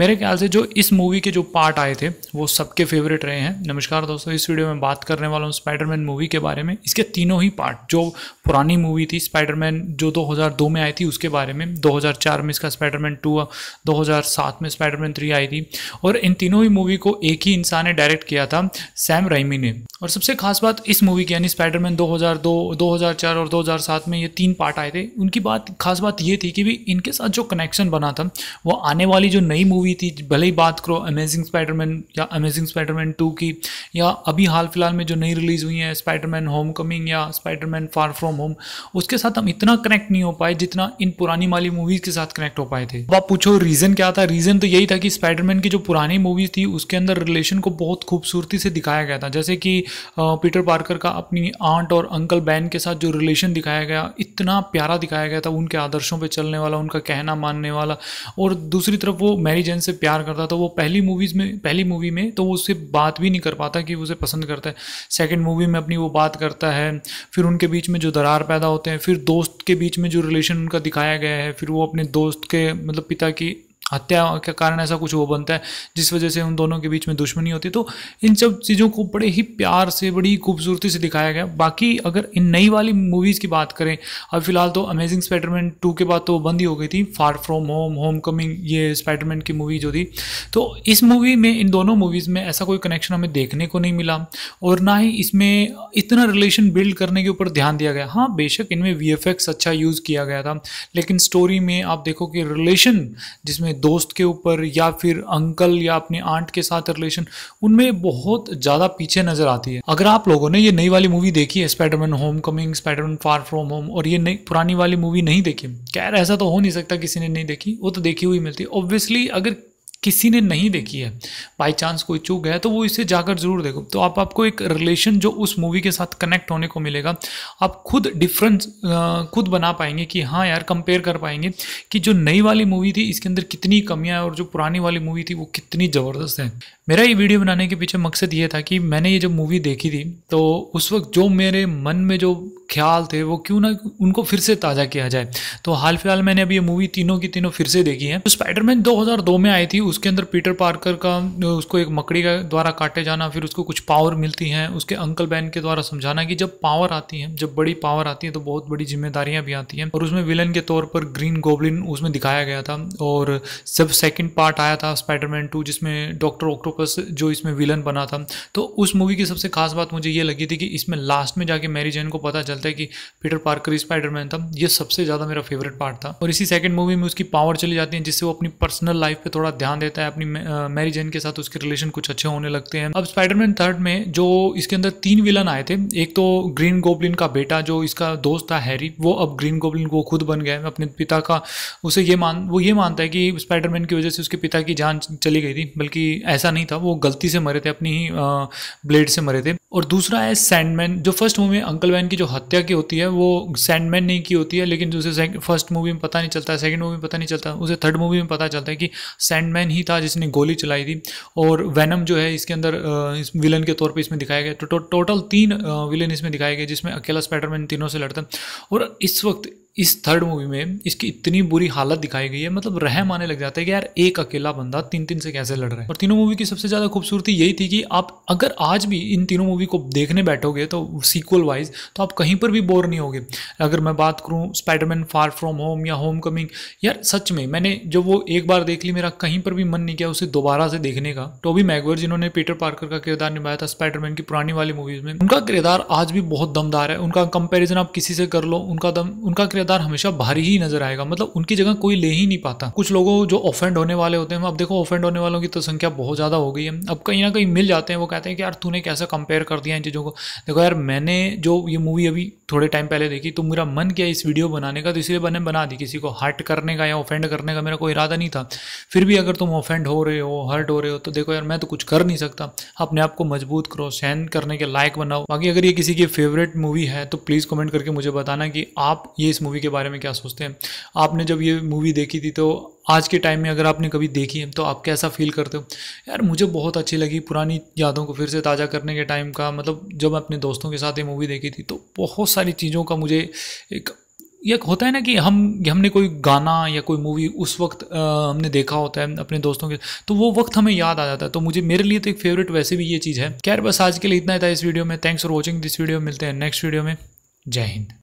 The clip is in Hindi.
मेरे ख्याल से जो इस मूवी के जो पार्ट आए थे वो सबके फेवरेट रहे हैं नमस्कार दोस्तों इस वीडियो में बात करने वाला हूँ स्पाइडरमैन मूवी के बारे में इसके तीनों ही पार्ट जो पुरानी मूवी थी स्पाइडरमैन जो 2002 में आई थी उसके बारे में 2004 में इसका स्पाइडरमैन टू 2007 में स्पाइडरमैन थ्री आई थी और इन तीनों ही मूवी को एक ही इंसान ने डायरेक्ट किया था सैम राइमी ने और सबसे खास बात इस मूवी की यानी स्पाइडरमैन 2002 2004 और दो में ये तीन पार्ट आए थे उनकी बात खास बात ये थी कि भी इनके साथ जो कनेक्शन बना था वो आने वाली जो नई मूवी हुई थी भले ही बात करो अमेजिंग स्पाइडरमैन या अमेजिंग स्पाइडरमैन टू की या अभी हाल फिलहाल में जो नई रिलीज़ हुई है स्पाइडरमैन होम कमिंग या स्पाइडरमैन फार फ्रॉम होम उसके साथ हम इतना कनेक्ट नहीं हो पाए जितना इन पुरानी वाली मूवीज़ के साथ कनेक्ट हो पाए थे अब आप पूछो रीज़न क्या था रीज़न तो यही था कि स्पाइडरमैन की जो पुरानी मूवीज़ थी उसके अंदर रिलेशन को बहुत खूबसूरती से दिखाया गया था जैसे कि पीटर पार्कर का अपनी आंट और अंकल बैन के साथ जो रिलेशन दिखाया गया इतना प्यारा दिखाया गया था उनके आदर्शों पर चलने वाला उनका कहना मानने वाला और दूसरी तरफ वो मैरिज जैन से प्यार करता था वो पहली मूवीज़ में पहली मूवी में तो वो उससे बात भी नहीं कर पाता कि उसे पसंद करता है सेकेंड मूवी में अपनी वो बात करता है फिर उनके बीच में जो दरार पैदा होते हैं फिर दोस्त के बीच में जो रिलेशन उनका दिखाया गया है फिर वो अपने दोस्त के मतलब पिता की हत्या के कारण ऐसा कुछ वो बनता है जिस वजह से उन दोनों के बीच में दुश्मनी होती तो इन सब चीज़ों को बड़े ही प्यार से बड़ी खूबसूरती से दिखाया गया बाकी अगर इन नई वाली मूवीज़ की बात करें अब फिलहाल तो अमेजिंग स्पाइडरमैन टू के बाद तो बंद ही हो गई थी far from home homecoming ये स्पाइडरमैन की मूवी जो थी तो इस मूवी में इन दोनों मूवीज़ में ऐसा कोई कनेक्शन हमें देखने को नहीं मिला और ना ही इसमें इतना रिलेशन बिल्ड करने के ऊपर ध्यान दिया गया हाँ बेशक इनमें वी अच्छा यूज़ किया गया था लेकिन स्टोरी में आप देखो कि रिलेशन जिसमें दोस्त के ऊपर या फिर अंकल या अपने आंट के साथ रिलेशन उनमें बहुत ज़्यादा पीछे नज़र आती है अगर आप लोगों ने ये नई वाली मूवी देखी है Spiderman homecoming Spiderman far from home और ये नई पुरानी वाली मूवी नहीं देखी खैर ऐसा तो हो नहीं सकता किसी ने नहीं देखी वो तो देखी हुई मिलती है ऑब्वियसली अगर किसी ने नहीं देखी है बाई चांस कोई चूक गया तो वो इसे जाकर ज़रूर देखो तो आप आपको एक रिलेशन जो उस मूवी के साथ कनेक्ट होने को मिलेगा आप खुद डिफरेंस खुद बना पाएंगे कि हाँ यार कंपेयर कर पाएंगे कि जो नई वाली मूवी थी इसके अंदर कितनी कमियाँ हैं और जो पुरानी वाली मूवी थी वो कितनी ज़बरदस्त है मेरा ये वीडियो बनाने के पीछे मकसद ये था कि मैंने ये जब मूवी देखी थी तो उस वक्त जो मेरे मन में जो ख्याल थे वो क्यों ना उनको फिर से ताज़ा किया जाए तो हाल फिलहाल मैंने अभी ये मूवी तीनों की तीनों फिर से देखी है तो स्पाइडरमैन 2002 में आई थी उसके अंदर पीटर पार्कर का उसको एक मकड़ी का द्वारा काटे जाना फिर उसको कुछ पावर मिलती हैं उसके अंकल बैन के द्वारा समझाना कि जब पावर आती है जब बड़ी पावर आती है तो बहुत बड़ी जिम्मेदारियां भी आती हैं और उसमें विलन के तौर पर ग्रीन गोबलिन उसमें दिखाया गया था और जब सेकेंड पार्ट आया था स्पाइडरमैन टू जिसमें डॉक्टर ऑक्टोपस जो इसमें विलन बना था तो उस मूवी की सबसे खास बात मुझे ये लगी थी कि इसमें लास्ट में जाके मैरी जैन को पता चलता है कि पीटर पार्कर स्पाइडरमैन था ये सबसे ज़्यादा मेरा फेवरेट पार्ट था और इसी सेकेंड मूवी में उसकी पावर चली जाती है जिससे वो अपनी पर्सनल लाइफ पर थोड़ा ध्यान देता है अपनी मैरी जेन के साथ उसके रिलेशन कुछ अच्छे होने लगते हैं अब स्पाइडरमैन थर्ड में जो इसके अंदर तीन विलन आए थे एक तो ग्रीन गोबलिन का बेटा जो इसका दोस्त था हैरी वो अब ग्रीन गोबलिन को खुद बन गया अपने पिता का उसे ये मान वो ये मानता है कि स्पाइडरमैन की वजह से उसके पिता की जान चली गई थी बल्कि ऐसा नहीं था वो गलती से मरे थे अपनी ही ब्लेड से मरे थे और दूसरा है सैंडमैन जो फर्स्ट मूवी में अंकल वैन की जो हत्या की होती है वो सैंडमैन नहीं की होती है लेकिन जो उसे फर्स्ट मूवी में पता नहीं चलता सेकंड मूवी में पता नहीं चलता उसे थर्ड मूवी में पता चलता है कि सैंडमैन वैन ही था जिसने गोली चलाई थी और वैनम जो है इसके अंदर इस विलन के तौर पर इसमें दिखाया गया तो टोटल तीन विलन इसमें दिखाए गए जिसमें अकेला स्पाइडरमैन तीनों से लड़ता और इस वक्त इस थर्ड मूवी में इसकी इतनी बुरी हालत दिखाई गई है मतलब रहम आने लग जाता है कि यार एक अकेला बंदा तीन तीन से कैसे लड़ रहा है और तीनों मूवी की सबसे ज़्यादा खूबसूरती यही थी कि आप अगर आज भी इन तीनों मूवी को देखने बैठोगे तो सीक्वल वाइज तो आप कहीं पर भी बोर नहीं होगे अगर मैं बात करूँ स्पाइडरमैन फार फ्रॉम होम या होम कमिंग यार सच में मैंने जब वो एक बार देख ली मेरा कहीं पर भी मन नहीं किया उसे दोबारा से देखने का टोबी मैगवर जिन्होंने पीटर पार्कर का किरदार निभाया था स्पाइडरमैन की पुरानी वाली मूवीज में उनका किरदार आज भी बहुत दमदार है उनका कंपेरिजन आप किसी से कर लो उनका दम उनका किरदार हमेशा भारी ही नजर आएगा मतलब उनकी जगह कोई ले ही नहीं पाता कुछ लोगों जो ऑफेंड होने वाले होते हैं अब देखो ऑफेंड होने वालों की तो संख्या बहुत ज़्यादा हो गई है अब कहीं ना कहीं मिल जाते हैं वो कहते हैं कि यार तूने कैसे कंपेयर कर दिया इन चीज़ों को देखो यार मैंने जो ये मूवी अभी थोड़े टाइम पहले देखी तो मेरा मन किया इस वीडियो बनाने का तो इसलिए मैंने बना दी किसी को हर्ट करने का या ऑफेंड करने का मेरा कोई इरादा नहीं था फिर भी अगर तुम ऑफेंड हो रहे हो हर्ट हो रहे हो तो देखो यार मैं तो कुछ कर नहीं सकता अपने आप को मजबूत करो सहन करने के लायक बनाओ बाकी अगर ये किसी की फेवरेट मूवी है तो प्लीज़ कमेंट करके मुझे बताना कि आप ये इस मूवी के बारे में क्या सोचते हैं आपने जब ये मूवी देखी थी तो आज के टाइम में अगर आपने कभी देखी है तो आप कैसा फील करते हो यार मुझे बहुत अच्छी लगी पुरानी यादों को फिर से ताज़ा करने के टाइम का मतलब जब मैं अपने दोस्तों के साथ ये मूवी देखी थी तो बहुत सारी चीज़ों का मुझे एक ये होता है ना कि हम हमने कोई गाना या कोई मूवी उस वक्त आ, हमने देखा होता है अपने दोस्तों के तो वो वक्त हमें याद आ जाता है तो मुझे मेरे लिए तो एक फेवरेट वैसे भी ये चीज़ है खैर बस आज के लिए इतना ही था इस वीडियो में thanks for watching this video मिलते हैं नेक्स्ट वीडियो में जय हिंद